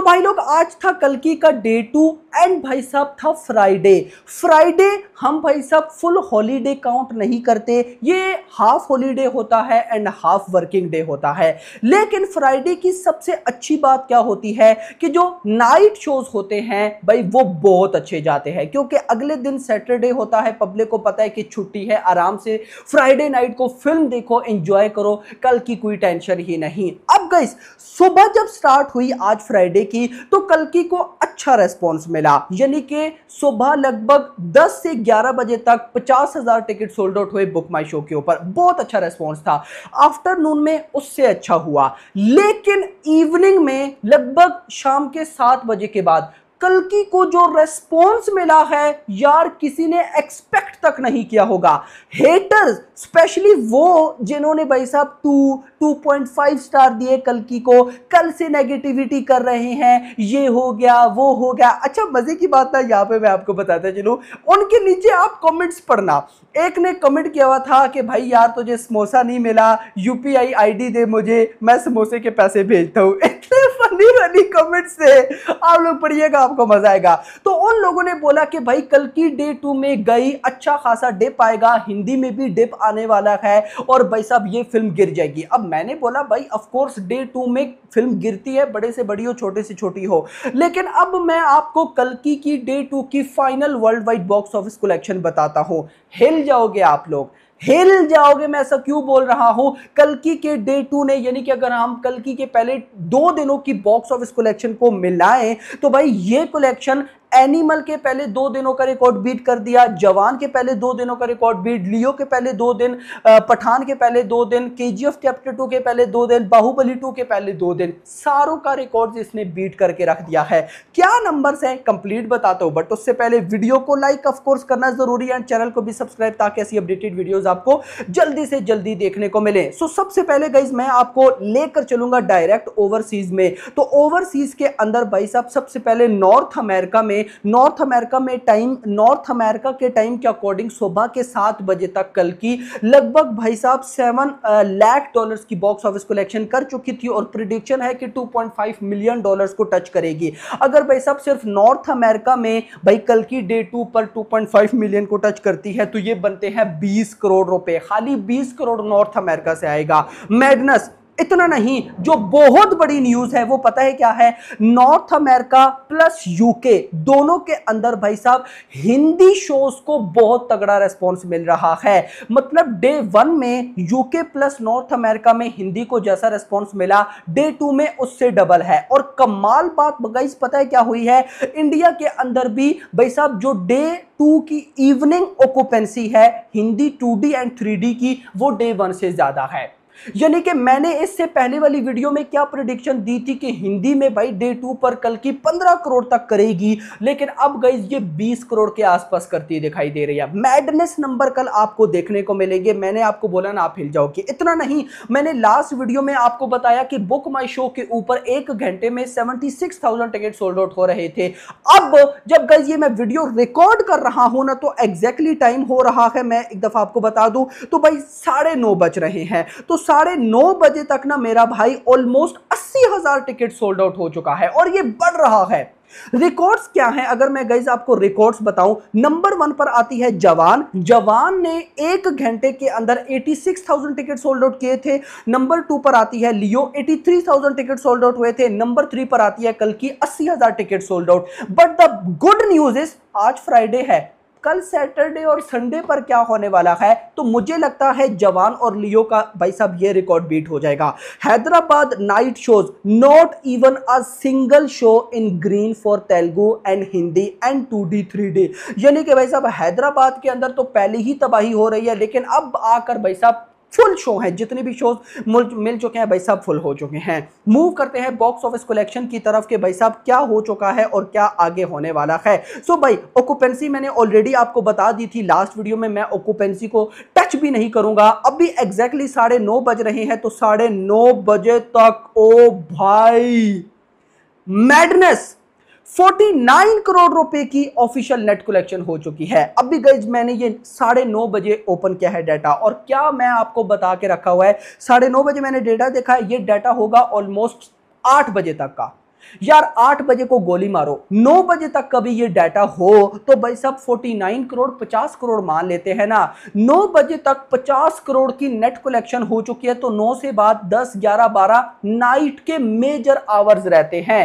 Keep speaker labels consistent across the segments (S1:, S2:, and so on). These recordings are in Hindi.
S1: तो भाई लोग आज था कलकी का डे टू एंड भाई साहब था फ्राइडे फ्राइडे हम भाई साहब फुल हॉलीडे काउंट नहीं करते ये हाफ हॉलीडे होता है एंड हाफ वर्किंग डे होता है लेकिन फ्राइडे की सबसे अच्छी बात क्या होती है कि जो नाइट शोज होते हैं भाई वो बहुत अच्छे जाते हैं क्योंकि अगले दिन सैटरडे होता है पब्लिक को पता है कि छुट्टी है आराम से फ्राइडे नाइट को फिल्म देखो एंजॉय करो कल की कोई टेंशन ही नहीं अब गई सुबह जब स्टार्ट हुई आज फ्राइडे की तो कल की को अच्छा रेस्पॉन्स मिला यानी कि सुबह लगभग 10 से 11 बजे तक पचास हज़ार टिकट सोल्ड आउट हुए बुक माई शो के ऊपर बहुत अच्छा रेस्पॉन्स था आफ्टरनून में उससे अच्छा हुआ लेकिन इवनिंग में लगभग शाम के सात बजे के बाद कलकी को जो रेस्पॉन्स मिला है यार किसी ने एक्सपेक्ट तक नहीं किया होगा हेटर्स स्पेशली वो जिन्होंने भाई साहब टू 2.5 स्टार दिए की को कल से नेगेटिविटी कर रहे हैं ये हो गया वो हो गया अच्छा मज़े की बात ना यहाँ पे मैं आपको बताता चलूँ उनके नीचे आप कमेंट्स पढ़ना एक ने कमेंट किया हुआ था कि भाई यार तुझे समोसा नहीं मिला यूपीआई आईडी दे मुझे मैं समोसे के पैसे भेजता हूँ इतने फनी कमेंट्स आप लोग पढ़िएगा आपको मज़ा आएगा तो उन लोगों ने बोला कि भाई कल की डे टू में गई अच्छा खासा डिप आएगा हिंदी में भी डिप आने वाला है और भाई साहब ये फिल्म गिर जाएगी अब मैंने बोला भाई ऑफकोर्स डे टू में फिल्म गिरती है बड़े से बड़ी हो छोटे से छोटी हो लेकिन अब मैं आपको कल की डे टू की final worldwide box office collection बताता हूँ हिल जाओगे आप लोग हिल जाओगे मैं ऐसा क्यों बोल रहा हूं कलकी के डे टू ने यानी कि अगर हम कलकी के पहले दो दिनों की बॉक्स ऑफिस कलेक्शन को मिलाएं तो भाई ये कलेक्शन एनिमल के पहले दो दिनों का रिकॉर्ड बीट कर दिया जवान के पहले दो दिनों का रिकॉर्ड बीट लियो के पहले दो दिन पठान के पहले दो दिन के जी एफ चैप्टर टू के पहले दो दिन बाहुबली टू के पहले दो दिन सारों का रिकॉर्ड इसने बीट करके रख दिया है क्या नंबर्स हैं कंप्लीट बताता हूं बट उससे पहले वीडियो को लाइक ऑफकोर्स करना जरूरी है एंड चैनल को भी सब्सक्राइब ताकि ऐसी अपडेटेड वीडियोज आपको जल्दी से जल्दी देखने को मिले सो सबसे पहले गाइज मैं आपको लेकर चलूंगा डायरेक्ट ओवरसीज में तो ओवरसीज के अंदर भाई साहब सबसे पहले नॉर्थ अमेरिका में में नॉर्थ अमेरिका में टाइम नॉर्थ अमेरिका के टाइम के अकॉर्डिंग सुबह के सात बजे तक कल की लगभग भाई साहब सेवन लाख डॉलर्स की बॉक्स ऑफिस कलेक्शन कर चुकी थी और प्रिडिक्शन है कि 2.5 मिलियन डॉलर्स को टच करेगी अगर भाई साहब सिर्फ नॉर्थ अमेरिका में भाई कल की डे टू पर 2.5 मिलियन को टच करती है तो ये बनते हैं 20 करोड़ रुपए खाली 20 करोड़ नॉर्थ अमेरिका से आएगा मैडनस इतना नहीं जो बहुत बड़ी न्यूज है वो पता है क्या है नॉर्थ अमेरिका प्लस यूके दोनों के अंदर भाई साहब हिंदी शोज को बहुत तगड़ा रेस्पॉन्स मिल रहा है मतलब डे वन में यूके प्लस नॉर्थ अमेरिका में हिंदी को जैसा रेस्पॉन्स मिला डे टू में उससे डबल है और कमाल बात बगैस पता है क्या हुई है इंडिया के अंदर भी भाई साहब जो डे टू की इवनिंग ऑक्यूपेंसी है Hindi two D and three D की वो डे वन से ज़्यादा है यानी कि मैंने इससे पहले वाली वीडियो में क्या प्रोडिक्शन दी थी कि हिंदी में भाई डे टू पर कल की पंद्रह करोड़ तक करेगी लेकिन अब गई ये बीस करोड़ के आसपास करती दिखाई दे रही है मैडनेस नंबर कल आपको देखने को मिलेंगे मैंने आपको बोला ना आप हिल जाओ कि इतना नहीं मैंने लास्ट वीडियो में आपको बताया कि बुक माई शो के ऊपर एक घंटे में seventy six thousand ticket sold out हो रहे थे अब जब गई ये मैं वीडियो रिकॉर्ड कर रहा हूं ना तो एग्जैक्टली टाइम हो रहा है मैं एक दफ़ा आपको बता दू तो भाई साढ़े बज रहे हैं तो साढ़े नौ बजे तक ना मेरा भाई ऑलमोस्ट अस्सी हजार टिकट सोल्ड आउट हो चुका है और ये बढ़ रहा है रिकॉर्ड्स क्या हैं अगर मैं गई आपको रिकॉर्ड्स बताऊं नंबर वन पर आती है जवान जवान ने एक घंटे के अंदर 86,000 टिकट सोल्ड आउट किए थे नंबर टू पर आती है लियो 83,000 टिकट सोल्ड आउट हुए थे नंबर थ्री पर आती है कल की 80,000 ticket sold out but the good news is आज फ्राइडे है कल सैटरडे और संडे पर क्या होने वाला है तो मुझे लगता है जवान और लियो का भाई साहब ये रिकॉर्ड बीट हो जाएगा Hyderabad night shows not even a single show in green for Telugu and Hindi and two D three D यानी कि भाई साहब हैदराबाद के अंदर तो पहले ही तबाही हो रही है लेकिन अब आकर भाई साहब फुल शो है जितने भी शोज मिल चुके हैं भाई साहब फुल हो चुके हैं मूव करते हैं बॉक्स ऑफिस कलेक्शन की तरफ के भाई साहब क्या हो चुका है और क्या आगे होने वाला है सो so भाई ऑक्यूपेंसी मैंने ऑलरेडी आपको बता दी थी लास्ट वीडियो में मैं ऑक्यूपेंसी को टच भी नहीं करूंगा अभी एग्जैक्टली साढ़े नौ बज रहे हैं तो साढ़े नौ बजे तक ओ भाई मैडनेस 49 करोड़ रुपए की ऑफिशियल नेट कलेक्शन हो चुकी है अभी गई मैंने ये साढ़े नौ बजे ओपन किया है डाटा और क्या मैं आपको बता के रखा हुआ है साढ़े नौ बजे मैंने डेटा देखा है ये डाटा होगा ऑलमोस्ट आठ बजे तक का यार आठ बजे को गोली मारो नौ बजे तक कभी ये डाटा हो तो भाई सब फोर्टी नाइन करोड़ पचास करोड़ मान लेते हैं ना नौ बजे तक पचास करोड़ की नेट कलेक्शन हो चुकी है तो नौ से बाद दस ग्यारह बारह नाइट के मेजर आवर्स रहते हैं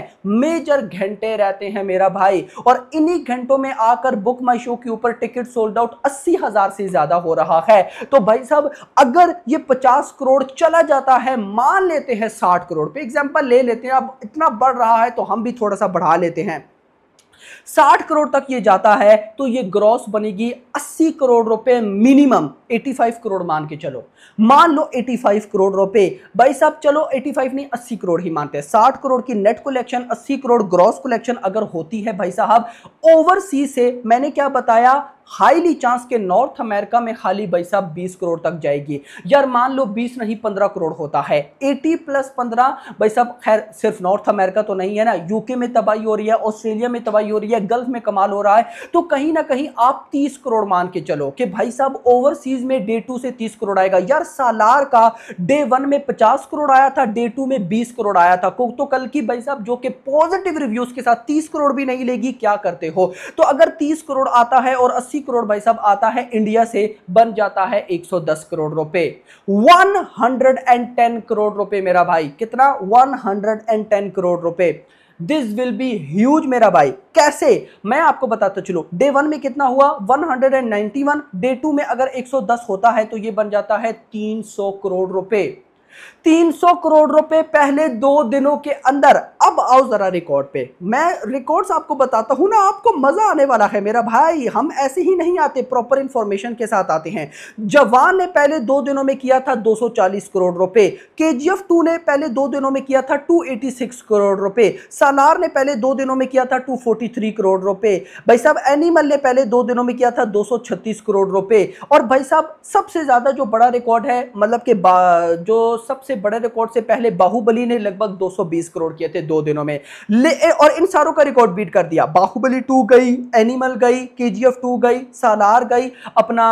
S1: मेजर घंटे रहते हैं मेरा भाई और इन्हीं घंटों में आकर बुक माई शो के ऊपर टिकट सोल्ड आउट अस्सी हजार से ज्यादा हो रहा है तो भाई साहब अगर ये पचास करोड़ चला जाता है मान लेते हैं साठ करोड़ पे एग्जाम्पल ले लेते हैं अब इतना बढ़ रहा रहा है तो हम भी थोड़ा सा बढ़ा लेते हैं साठ करोड़ तक ये जाता है तो ये ग्रॉस बनेगी अस्सी करोड़ रुपए मिनिमम एटी फाइव करोड़ मान के चलो मान लो एटी फाइव करोड़ रुपए भाई साहब चलो एटी फाइव नहीं अस्सी करोड़ ही मानते हैं साठ करोड़ की नेट कलेक्शन अस्सी करोड़ ग्रॉस कलेक्शन अगर होती है भाई साहब ओवरसी से मैंने क्या बताया हाईली चांस के नॉर्थ अमेरिका में खाली पैसा 20 करोड़ तक जाएगी यार मान लो 20 नहीं 15 करोड़ होता है 80 प्लस 15 भाई साहब खैर सिर्फ नॉर्थ अमेरिका तो नहीं है ना यूके में तबाही हो रही है ऑस्ट्रेलिया में तबाही हो रही है गल्फ में कमाल हो रहा है तो कहीं ना कहीं आप तीस करोड़ मान के चलो कि भाई साहब ओवरसीज में डे टू से तीस करोड़ आएगा यार सालार का डे वन में पचास करोड़ आया था डे टू में बीस करोड़ आया था तो कल की भाई साहब जो कि पॉजिटिव रिव्यूज के साथ तीस करोड़ भी नहीं लेगी क्या करते हो तो अगर तीस करोड़ आता है और अस्सी अस्सी करोड़ भाई साहब आता है इंडिया से बन जाता है एक सौ दस करोड़ रुपए one hundred and ten crore रुपए मेरा भाई कितना one hundred and ten crore रुपए दिस विल बी ह्यूज मेरा भाई कैसे मैं आपको बताता चलो डे वन में कितना हुआ 191 डे टू में अगर 110 होता है तो ये बन जाता है 300 करोड़ रुपए 300 करोड़ रुपए पहले दो दिनों के अंदर अब आओ जरा रिकॉर्ड पे मैं रिकॉर्ड्स आपको बताता हूं ना आपको मजा आने वाला है मेरा भाई हम ऐसे ही नहीं आते प्रॉपर इंफॉर्मेशन के साथ आते हैं जवान ने पहले दो दिनों में किया था 240 करोड़ रुपए के जी ने पहले दो दिनों में किया था 286 करोड़ रुपए सनार ने पहले दो दिनों में किया था 243 करोड़ रुपए भाई साहब एनिमल ने पहले दो दिनों में किया था 236 करोड़ रुपए और भाई साहब सबसे ज्यादा जो बड़ा रिकॉर्ड है मतलब के जो सबसे बड़े रिकॉर्ड से पहले बाहुबली ने लगभग 220 करोड़ किए थे दो दिनों में और इन सारों का रिकॉर्ड बीट कर दिया बाहुबली टू गई एनिमल गई के जी एफ टू गई सालार गई अपना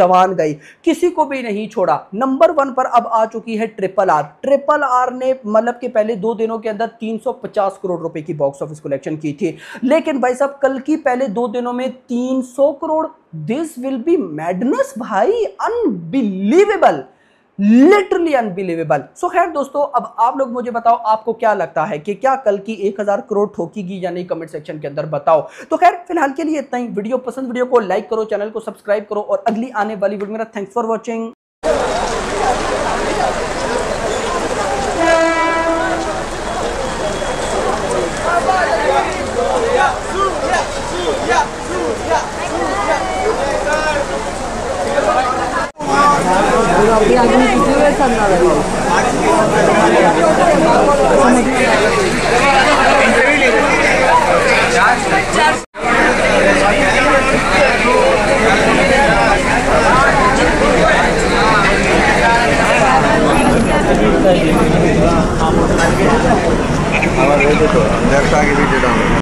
S1: जवान गई किसी को भी नहीं छोड़ा नंबर वन पर अब आ चुकी है ट्रिपल आर ट्रिपल आर ने मतलब के पहले दो दिनों के अंदर 350 करोड़ रुपए की बॉक्स ऑफिस कलेक्शन की थी लेकिन भाई साहब कल की पहले दो दिनों में तीन crore this will be madness भाई अनबिलीवेबल लिटरली अनबिलीवेबल सो खैर दोस्तों अब आप लोग मुझे बताओ आपको क्या लगता है कि क्या कल की एक हजार करोड़ ठोकीगी या नहीं कमेंट सेक्शन के अंदर बताओ तो खैर फिलहाल के लिए इतना ही वीडियो पसंद वीडियो को लाइक करो चैनल को सब्सक्राइब करो और अगली आने वाली वीडियो मेरा थैंक्स फॉर वॉचिंग Gracias.